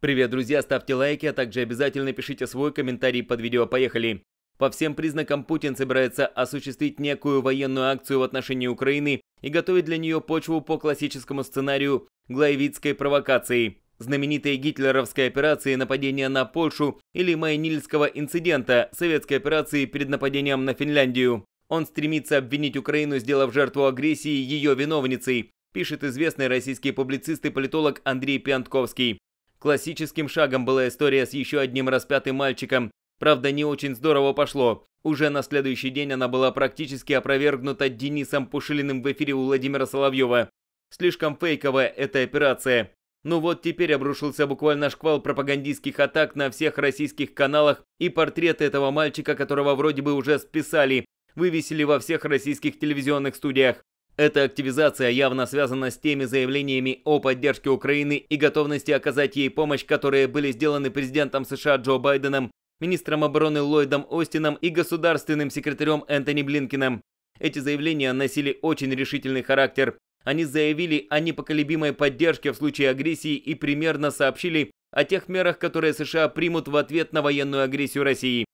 Привет, друзья, ставьте лайки, а также обязательно пишите свой комментарий под видео. Поехали! По всем признакам Путин собирается осуществить некую военную акцию в отношении Украины и готовит для нее почву по классическому сценарию глайвицкой провокации, знаменитой гитлеровской операции нападения на Польшу или Майнильского инцидента, советской операции перед нападением на Финляндию. Он стремится обвинить Украину, сделав жертву агрессии ее виновницей, пишет известный российский публицист и политолог Андрей Пиантковский. Классическим шагом была история с еще одним распятым мальчиком. Правда, не очень здорово пошло. Уже на следующий день она была практически опровергнута Денисом Пушилиным в эфире у Владимира Соловьева. Слишком фейковая эта операция. Ну вот теперь обрушился буквально шквал пропагандистских атак на всех российских каналах и портрет этого мальчика, которого вроде бы уже списали, вывесили во всех российских телевизионных студиях. Эта активизация явно связана с теми заявлениями о поддержке Украины и готовности оказать ей помощь, которые были сделаны президентом США Джо Байденом, министром обороны Ллойдом Остином и государственным секретарем Энтони Блинкином. Эти заявления носили очень решительный характер. Они заявили о непоколебимой поддержке в случае агрессии и примерно сообщили о тех мерах, которые США примут в ответ на военную агрессию России.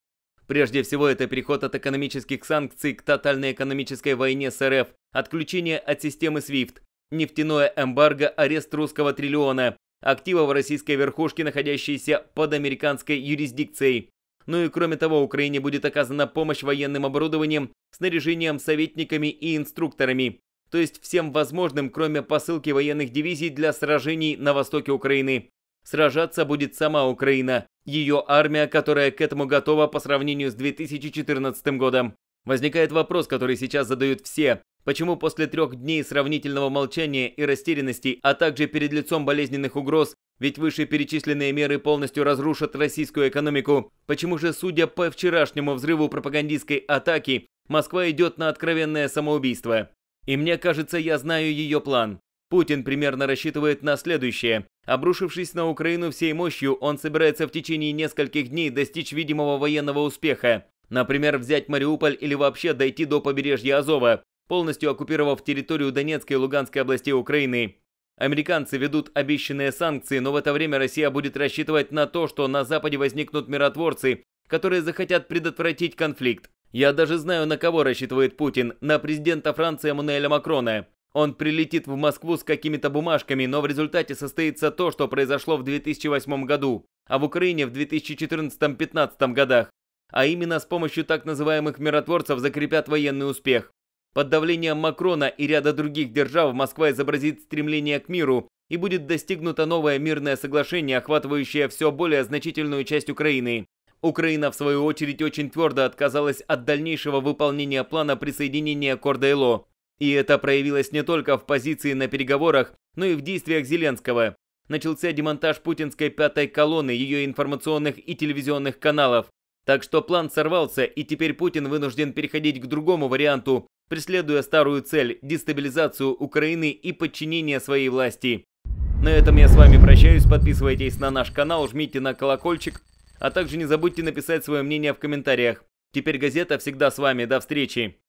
Прежде всего, это переход от экономических санкций к тотальной экономической войне с РФ отключение от системы SWIFT, нефтяное эмбарго, арест русского триллиона, активов российской верхушке, находящиеся под американской юрисдикцией. Ну и кроме того, Украине будет оказана помощь военным оборудованием, снаряжением, советниками и инструкторами. То есть всем возможным, кроме посылки военных дивизий для сражений на востоке Украины. Сражаться будет сама Украина, ее армия, которая к этому готова по сравнению с 2014 годом. Возникает вопрос, который сейчас задают все. Почему после трех дней сравнительного молчания и растерянности, а также перед лицом болезненных угроз, ведь вышеперечисленные меры полностью разрушат российскую экономику, почему же, судя по вчерашнему взрыву пропагандистской атаки, Москва идет на откровенное самоубийство? И мне кажется, я знаю ее план. Путин примерно рассчитывает на следующее. Обрушившись на Украину всей мощью, он собирается в течение нескольких дней достичь видимого военного успеха. Например, взять Мариуполь или вообще дойти до побережья Азова полностью оккупировав территорию Донецкой и Луганской областей Украины. Американцы ведут обещанные санкции, но в это время Россия будет рассчитывать на то, что на Западе возникнут миротворцы, которые захотят предотвратить конфликт. Я даже знаю, на кого рассчитывает Путин, на президента Франции Эммануэля Макрона. Он прилетит в Москву с какими-то бумажками, но в результате состоится то, что произошло в 2008 году, а в Украине в 2014-2015 годах. А именно с помощью так называемых миротворцев закрепят военный успех. Под давлением Макрона и ряда других держав Москва изобразит стремление к миру и будет достигнуто новое мирное соглашение, охватывающее все более значительную часть Украины. Украина, в свою очередь, очень твердо отказалась от дальнейшего выполнения плана присоединения к ОРДЛО. И это проявилось не только в позиции на переговорах, но и в действиях Зеленского. Начался демонтаж путинской пятой колонны ее информационных и телевизионных каналов. Так что план сорвался, и теперь Путин вынужден переходить к другому варианту преследуя старую цель – дестабилизацию Украины и подчинение своей власти. На этом я с вами прощаюсь, подписывайтесь на наш канал, жмите на колокольчик, а также не забудьте написать свое мнение в комментариях. Теперь газета всегда с вами, до встречи!